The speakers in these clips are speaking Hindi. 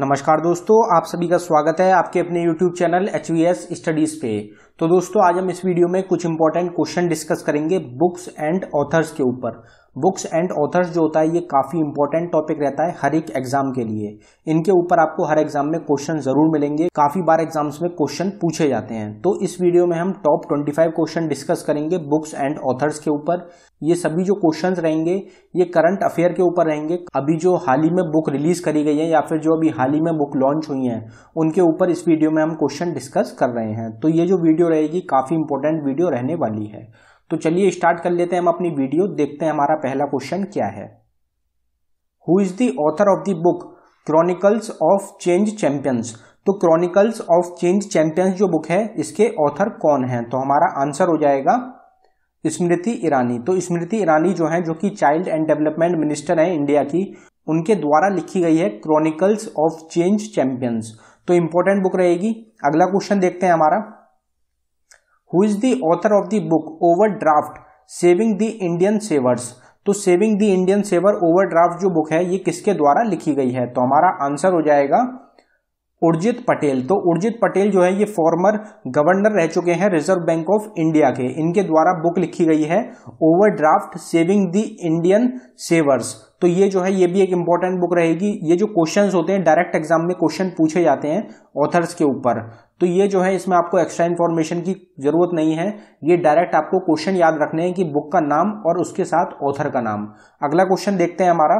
नमस्कार दोस्तों आप सभी का स्वागत है आपके अपने YouTube चैनल एच स्टडीज पे तो दोस्तों आज हम इस वीडियो में कुछ इंपॉर्टेंट क्वेश्चन डिस्कस करेंगे बुक्स एंड ऑथर्स के ऊपर बुक्स एंड ऑथर्स जो होता है ये काफ़ी इंपॉर्टेंट टॉपिक रहता है हर एक एग्जाम के लिए इनके ऊपर आपको हर एग्जाम में क्वेश्चन जरूर मिलेंगे काफ़ी बार एग्जाम्स में क्वेश्चन पूछे जाते हैं तो इस वीडियो में हम टॉप 25 क्वेश्चन डिस्कस करेंगे बुक्स एंड ऑथर्स के ऊपर ये सभी जो क्वेश्चन रहेंगे ये करंट अफेयर के ऊपर रहेंगे अभी जो हाल ही में बुक रिलीज करी गई है या फिर जो अभी हाल ही में बुक लॉन्च हुई हैं उनके ऊपर इस वीडियो में हम क्वेश्चन डिस्कस कर रहे हैं तो ये जो वीडियो रहेगी काफ़ी इंपॉर्टेंट वीडियो रहने वाली है तो चलिए स्टार्ट कर लेते हैं हम अपनी वीडियो देखते हैं हमारा पहला क्वेश्चन क्या है who is the author of the book chronicles of change champions तो क्रॉनिकल्स ऑफ चेंज चैंपियंस जो बुक है इसके ऑथर कौन है तो हमारा आंसर हो जाएगा स्मृति ईरानी तो स्मृति ईरानी जो है जो कि चाइल्ड एंड डेवलपमेंट मिनिस्टर है इंडिया की उनके द्वारा लिखी गई है क्रॉनिकल्स ऑफ चेंज चैंपियंस तो इंपॉर्टेंट बुक रहेगी अगला क्वेश्चन देखते हैं हमारा who is the author of the book overdraft saving the Indian savers तो saving the Indian saver overdraft जो बुक है ये किसके द्वारा लिखी गई है तो हमारा आंसर हो जाएगा उर्जित पटेल तो उर्जित पटेल जो है ये फॉर्मर गवर्नर रह चुके हैं रिजर्व बैंक ऑफ इंडिया के इनके द्वारा बुक लिखी गई है overdraft saving the Indian savers तो ये जो है ये भी एक इंपॉर्टेंट बुक रहेगी ये जो क्वेश्चंस होते हैं डायरेक्ट एग्जाम में क्वेश्चन पूछे जाते हैं ऑथर्स के ऊपर तो ये जो है इसमें आपको एक्स्ट्रा इन्फॉर्मेशन की जरूरत नहीं है ये डायरेक्ट आपको क्वेश्चन याद रखने हैं कि बुक का नाम और उसके साथ ऑथर का नाम अगला क्वेश्चन देखते हैं हमारा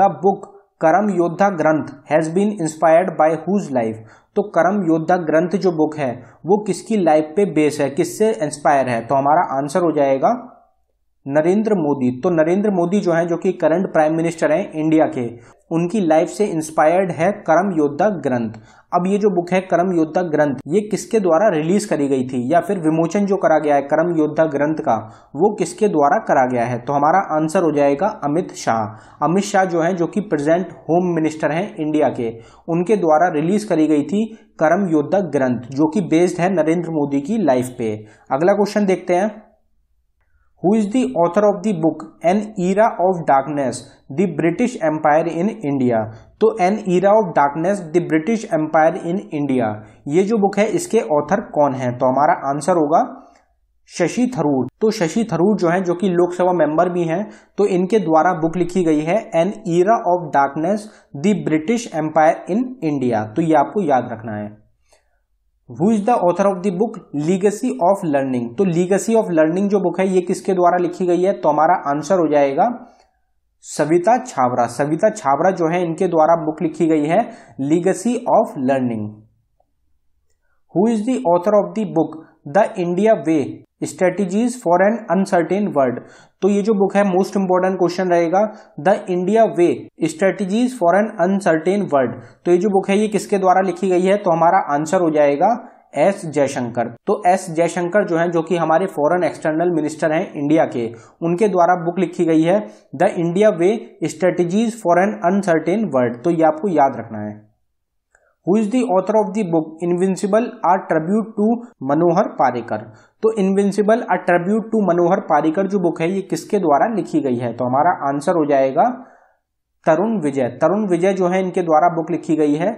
the book Karam Yoddha Granth has been inspired by whose life तो करम योद्धा ग्रंथ जो बुक है वो किसकी लाइफ पे बेस है किससे इंस्पायर है तो हमारा आंसर हो जाएगा नरेंद्र मोदी तो नरेंद्र मोदी जो हैं जो कि करंट प्राइम मिनिस्टर हैं इंडिया के उनकी लाइफ से इंस्पायर्ड है कर्म योद्धा ग्रंथ अब ये जो बुक है कर्म योद्धा ग्रंथ ये किसके द्वारा रिलीज करी गई थी या फिर विमोचन जो करा गया है कर्म योद्धा ग्रंथ का वो किसके द्वारा करा गया है तो हमारा आंसर हो जाएगा अमित शाह अमित शाह जो है जो कि प्रेजेंट होम मिनिस्टर हैं इंडिया के उनके द्वारा रिलीज करी गई थी कर्म योद्धा ग्रंथ जो कि बेस्ड है नरेंद्र मोदी की लाइफ पे अगला क्वेश्चन देखते हैं who is the author of the book an era of darkness the British empire in India तो an era of darkness the British empire in India ये जो बुक है इसके ऑथर कौन है तो हमारा आंसर होगा शशि थरूर तो शशि थरूर जो है जो कि लोकसभा मेंबर भी हैं तो इनके द्वारा बुक लिखी गई है an era of darkness the British empire in India तो ये आपको याद रखना है who is the author of the book legacy of learning तो लीगसी ऑफ लर्निंग जो बुक है ये किसके द्वारा लिखी गई है तो हमारा आंसर हो जाएगा सविता छाबरा सविता छाबरा जो है इनके द्वारा बुक लिखी गई है legacy of learning who is the author of the book the India way strategies for an uncertain world तो ये जो बुक है मोस्ट इंपॉर्टेंट क्वेश्चन रहेगा the India way strategies for an uncertain world तो ये जो बुक है ये किसके द्वारा लिखी गई है तो हमारा आंसर हो जाएगा एस जयशंकर तो एस जयशंकर जो है जो कि हमारे फॉरेन एक्सटर्नल मिनिस्टर हैं इंडिया के उनके द्वारा बुक लिखी गई है the India way strategies for an uncertain world तो ये आपको याद रखना है who is the author of the book invincible a tribute to Manohar Parrikar तो invincible a tribute to Manohar Parrikar जो बुक है ये किसके द्वारा लिखी गई है तो हमारा आंसर हो जाएगा तरुण विजय तरुण विजय जो है इनके द्वारा बुक लिखी गई है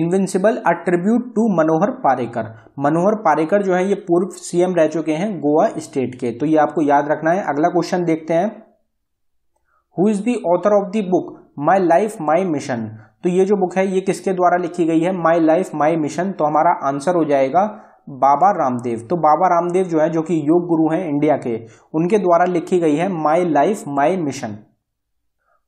invincible a tribute to Manohar Parrikar Manohar Parrikar जो है ये पूर्व सीएम रह चुके हैं गोवा स्टेट के तो ये आपको याद रखना है अगला क्वेश्चन देखते हैं who is the author of the book my life my mission तो ये जो बुक है ये किसके द्वारा लिखी गई है माई लाइफ माई मिशन तो हमारा आंसर हो जाएगा बाबा रामदेव तो बाबा रामदेव जो है जो कि योग गुरु हैं इंडिया के उनके द्वारा लिखी गई है my life my mission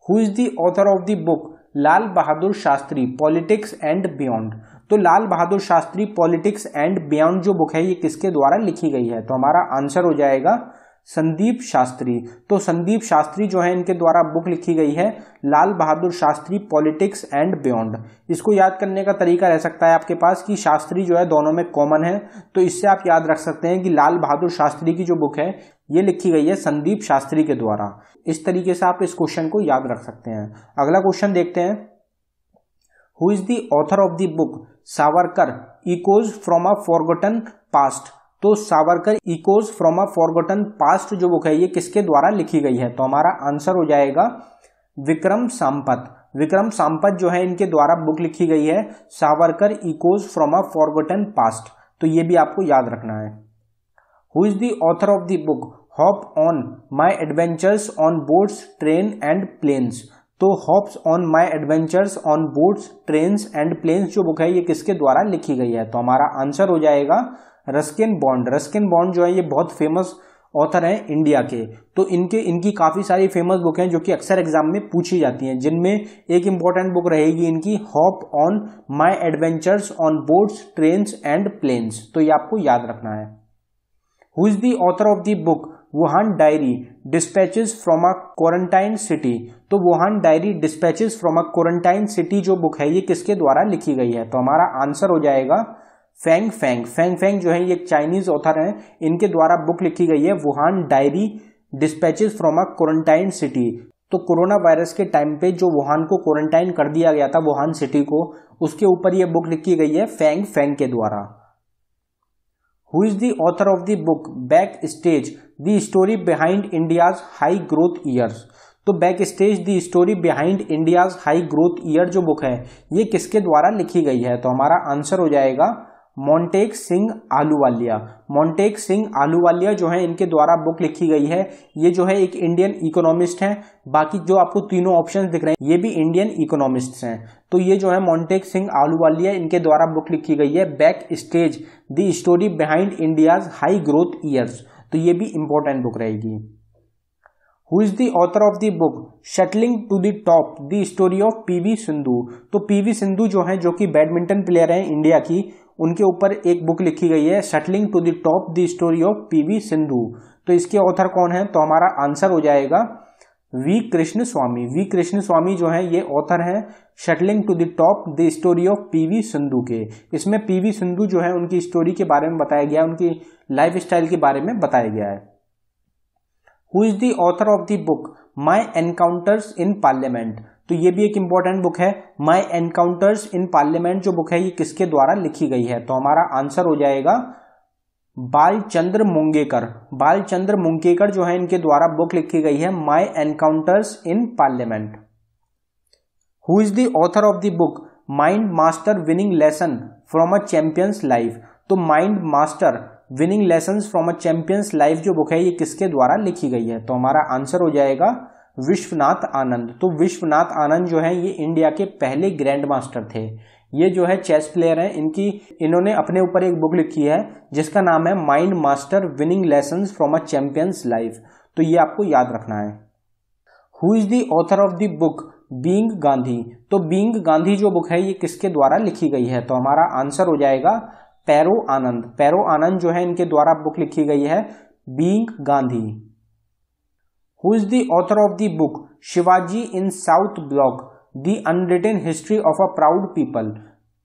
who is the author of the book Lal Bahadur Shastri politics and beyond तो Lal Bahadur Shastri politics and beyond जो बुक है ये किसके द्वारा लिखी गई है तो हमारा आंसर हो जाएगा संदीप शास्त्री तो संदीप शास्त्री जो है इनके द्वारा बुक लिखी गई है Lal Bahadur Shastri politics and beyond इसको याद करने का तरीका रह सकता है आपके पास कि शास्त्री जो है दोनों में कॉमन है तो इससे आप याद रख सकते हैं कि लाल बहादुर शास्त्री की जो बुक है ये लिखी गई है संदीप शास्त्री के द्वारा इस तरीके से आप इस क्वेश्चन को याद रख सकते हैं अगला क्वेश्चन देखते हैं who is the author of the book Savarkar echoes from a forgotten past तो Savarkar echoes from a forgotten past जो बुक है ये किसके द्वारा लिखी गई है तो हमारा आंसर हो जाएगा विक्रम सांपत विक्रम सांपत जो है इनके द्वारा बुक लिखी गई है Savarkar echoes from a forgotten past तो ये भी आपको याद रखना है who is the author of the book hop on my adventures on boats train and planes तो hops on my adventures on boats train and planes जो बुक है ये किसके द्वारा लिखी गई है तो हमारा आंसर हो जाएगा रस्किन बॉन्ड रस्किन बॉन्ड जो है ये बहुत फेमस ऑथर हैं इंडिया के तो इनके इनकी काफ़ी सारी फेमस बुक हैं जो कि अक्सर एग्जाम में पूछी जाती हैं जिनमें एक इंपॉर्टेंट बुक रहेगी इनकी hop on my adventures on boats trains and planes तो ये आपको याद रखना है who is the author of the book Wuhan diary dispatches from a quarantine city तो Wuhan diary dispatches from a quarantine city जो बुक है ये किसके द्वारा लिखी गई है तो हमारा आंसर हो जाएगा फेंग फेंग फेंग फेंग जो है ये चाइनीज ऑथर हैं इनके द्वारा बुक लिखी गई है Wuhan diary dispatches from a quarantine city तो कोरोना वायरस के टाइम पे जो वुहान को क्वारंटाइन कर दिया गया था वुहान सिटी को उसके ऊपर ये बुक लिखी गई है फेंग फेंग के द्वारा who is the author of the book backstage the story behind India's high growth years तो backstage the story behind India's high growth year जो बुक है ये किसके द्वारा लिखी गई है तो हमारा आंसर हो जाएगा मोन्टेक सिंह आलूवालिया मोन्टेक सिंह आलूवालिया जो है इनके द्वारा बुक लिखी गई है ये जो है एक इंडियन इकोनॉमिस्ट हैं बाकी जो आपको तीनों ऑप्शन दिख रहे हैं ये भी इंडियन इकोनॉमिस्ट हैं तो ये जो है मोन्टेक सिंह आलूवालिया इनके द्वारा बुक लिखी गई है backstage the story behind India's high growth years तो ये भी इंपॉर्टेंट बुक रहेगी who is the author of the book shuttling to the top the story of P V Sindhu तो पी वी सिंधु जो है जो कि बैडमिंटन प्लेयर है इंडिया की उनके ऊपर एक बुक लिखी गई है shuttling to the top the story of PV Sindhu तो इसके ऑथर कौन है तो हमारा आंसर हो जाएगा वी कृष्ण स्वामी वी कृष्ण स्वामी जो है ये ऑथर है shuttling to the top the story of PV Sindhu के इसमें पीवी सिंधु जो है उनकी स्टोरी के बारे में बताया गया है उनकी लाइफ स्टाइल के बारे में बताया गया है who is the author of the book my encounters in parliament तो ये भी एक इंपॉर्टेंट बुक है माय एनकाउंटर्स इन पार्लियामेंट जो बुक है ये किसके द्वारा लिखी गई है तो हमारा आंसर हो जाएगा बालचंद्र मुंगेकर बालचंद्र मुंगेकर जो है इनके द्वारा बुक लिखी गई है my encounters in parliament who is the author of the book mind master winning lesson from a champion's life तो mind master winning lesson from a champion's life जो बुक है ये किसके द्वारा लिखी गई है तो हमारा आंसर हो जाएगा विश्वनाथ आनंद तो विश्वनाथ आनंद जो है ये इंडिया के पहले ग्रैंड मास्टर थे ये जो है चेस प्लेयर हैं इनकी इन्होंने अपने ऊपर एक बुक लिखी है जिसका नाम है mind master winning lesson from a champion's life तो ये आपको याद रखना है who is the author of the book being Gandhi तो बींग गांधी जो बुक है ये किसके द्वारा लिखी गई है तो हमारा आंसर हो जाएगा पैरो आनंद पैरो आनंद जो है इनके द्वारा बुक लिखी गई है being Gandhi who is the author of the book Shivaji in south block the unwritten history of a proud people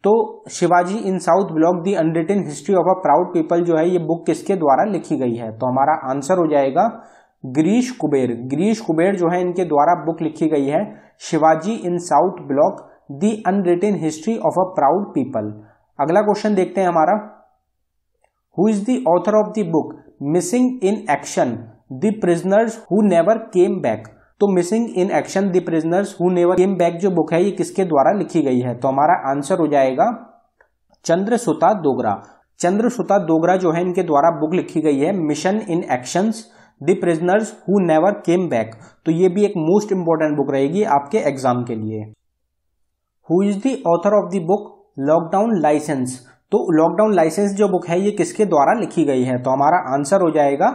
तो Shivaji in south block the unwritten history of a proud people जो है ये बुक किसके द्वारा लिखी गई है तो हमारा आंसर हो जाएगा ग्रीश कुबेर ग्रीश कुबेर जो है इनके द्वारा बुक लिखी गई है Shivaji in south block the unwritten history of a proud people अगला क्वेश्चन देखते हैं हमारा who is the author of the book missing in action the prisoners who never came back तो missing in action the prisoners who never came back जो बुक है ये किसके द्वारा लिखी गई है तो हमारा आंसर हो जाएगा चंद्रसुता दोगरा चंद्रसुता दोगरा जो है इनके द्वारा बुक लिखी गई है mission in action the prisoners who never came back तो ये भी एक मोस्ट इंपॉर्टेंट बुक रहेगी आपके एग्जाम के लिए who is the author of the book lockdown liaisons तो लॉकडाउन लाइसेंस जो बुक है ये किसके द्वारा लिखी गई है तो हमारा आंसर हो जाएगा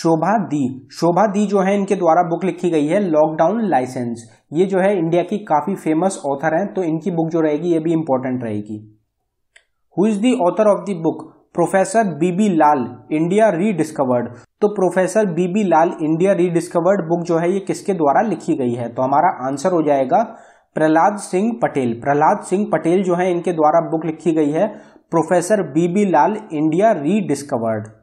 शोभा दी शोभा दी जो है इनके द्वारा बुक लिखी गई है लॉकडाउन लाइसेंस ये जो है इंडिया की काफ़ी फेमस ऑथर हैं तो इनकी बुक जो रहेगी ये भी इंपॉर्टेंट रहेगी who is the author of the book professor BB Lal India rediscovered तो professor BB Lal India rediscovered book जो है ये किसके द्वारा लिखी गई है तो हमारा आंसर हो जाएगा प्रहलाद सिंह पटेल प्रहलाद सिंह पटेल जो है इनके द्वारा बुक लिखी गई है professor BB Lal India rediscovered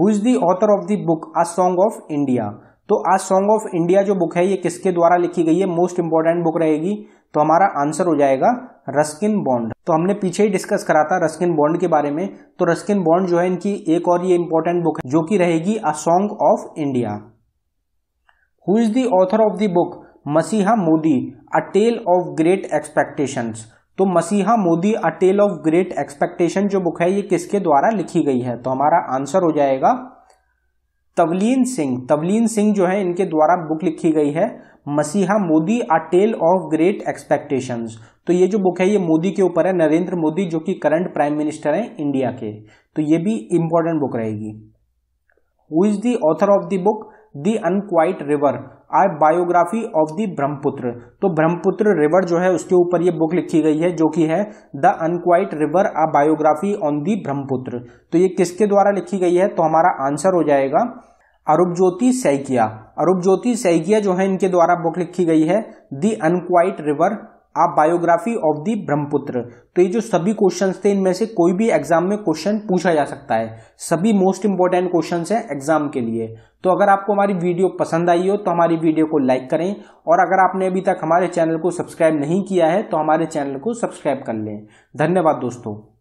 who is the author of the book a song of India तो आ सॉन्ग ऑफ इंडिया जो बुक है ये किसके द्वारा लिखी गई है मोस्ट इंपॉर्टेंट बुक रहेगी तो हमारा आंसर हो जाएगा रस्किन बॉन्ड तो हमने पीछे ही डिस्कस करा था रस्किन बॉन्ड के बारे में तो रस्किन बॉन्ड जो है इनकी एक और ये इंपॉर्टेंट बुक है जो कि रहेगी a song of India who is the author of the book messiah Modi a tale of great expectations तो messiah Modi a tale of great expectation जो बुक है ये किसके द्वारा लिखी गई है तो हमारा आंसर हो जाएगा तवलीन सिंह तवलीन सिंह जो है इनके द्वारा बुक लिखी गई है messiah Modi a tale of great expectations तो ये जो बुक है ये मोदी के ऊपर है नरेंद्र मोदी जो कि करंट प्राइम मिनिस्टर हैं इंडिया के तो ये भी इंपॉर्टेंट बुक रहेगी who is the author of the book the unquiet river a biography of the Brahmaputra तो ब्रह्मपुत्र रिवर जो है उसके ऊपर ये बुक लिखी गई है जो कि है the unquiet river a biography on the Brahmaputra तो ये किसके द्वारा लिखी गई है तो हमारा आंसर हो जाएगा अरुप ज्योति सैकिया अरुप ज्योति सैकिया जो है इनके द्वारा बुक लिखी गई है the unquiet river a biography of the Brahmaputra तो ये जो सभी क्वेश्चन थे इनमें से कोई भी एग्जाम में क्वेश्चन पूछा जा सकता है सभी मोस्ट इंपॉर्टेंट क्वेश्चन हैं एग्जाम के लिए तो अगर आपको हमारी वीडियो पसंद आई हो तो हमारी वीडियो को लाइक करें और अगर आपने अभी तक हमारे चैनल को सब्सक्राइब नहीं किया है तो हमारे चैनल को सब्सक्राइब कर लें धन्यवाद दोस्तों